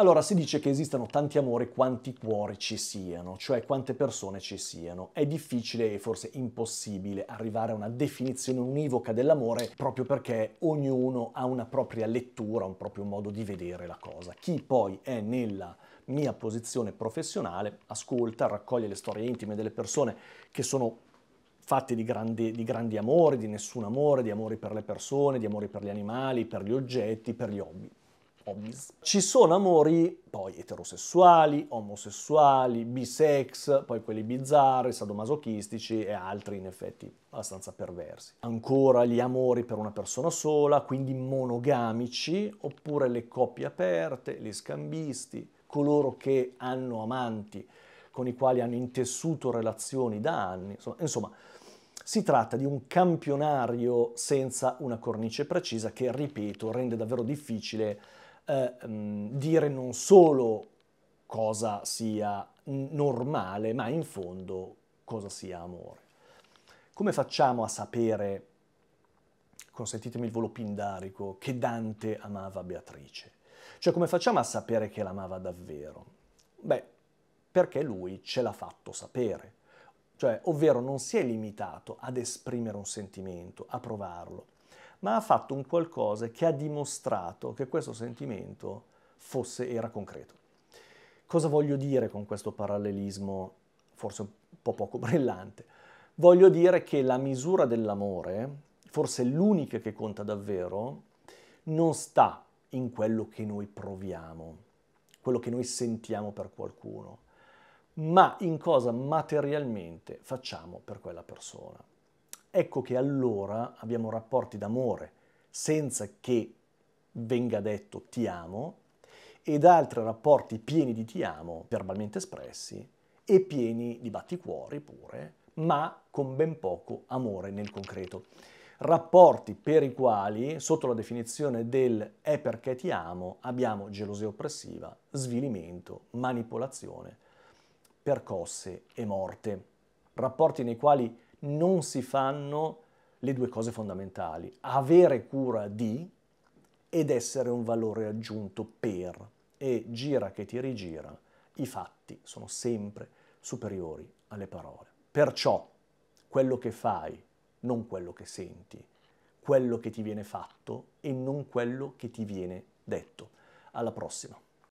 Allora si dice che esistano tanti amori quanti cuori ci siano, cioè quante persone ci siano. È difficile e forse impossibile arrivare a una definizione univoca dell'amore proprio perché ognuno ha una propria lettura, un proprio modo di vedere la cosa. Chi poi è nella mia posizione professionale ascolta, raccoglie le storie intime delle persone che sono fatte di grandi, di grandi, amori, di nessun amore, di amori per le persone, di amori per gli animali, per gli oggetti, per gli hobby hobbies. Ci sono amori poi eterosessuali, omosessuali, bisex, poi quelli bizzarri, sadomasochistici e altri in effetti abbastanza perversi. Ancora gli amori per una persona sola, quindi monogamici, oppure le coppie aperte, gli scambisti, coloro che hanno amanti con i quali hanno intessuto relazioni da anni, insomma si tratta di un campionario senza una cornice precisa che, ripeto, rende davvero difficile eh, mm, dire non solo cosa sia normale, ma in fondo cosa sia amore. Come facciamo a sapere, consentitemi il volo pindarico, che Dante amava Beatrice? Cioè come facciamo a sapere che l'amava davvero? Beh, perché lui ce l'ha fatto sapere, cioè ovvero non si è limitato ad esprimere un sentimento, a provarlo, ma ha fatto un qualcosa che ha dimostrato che questo sentimento fosse, era concreto. Cosa voglio dire con questo parallelismo, forse un po' poco brillante? Voglio dire che la misura dell'amore, forse l'unica che conta davvero, non sta in quello che noi proviamo, quello che noi sentiamo per qualcuno, ma in cosa materialmente facciamo per quella persona. Ecco che allora abbiamo rapporti d'amore senza che venga detto ti amo ed altri rapporti pieni di ti amo verbalmente espressi e pieni di batticuori pure, ma con ben poco amore nel concreto. Rapporti per i quali, sotto la definizione del è perché ti amo, abbiamo gelosia oppressiva, svilimento, manipolazione, percosse e morte. Rapporti nei quali non si fanno le due cose fondamentali, avere cura di ed essere un valore aggiunto per. E gira che ti rigira, i fatti sono sempre superiori alle parole. Perciò quello che fai, non quello che senti, quello che ti viene fatto e non quello che ti viene detto. Alla prossima.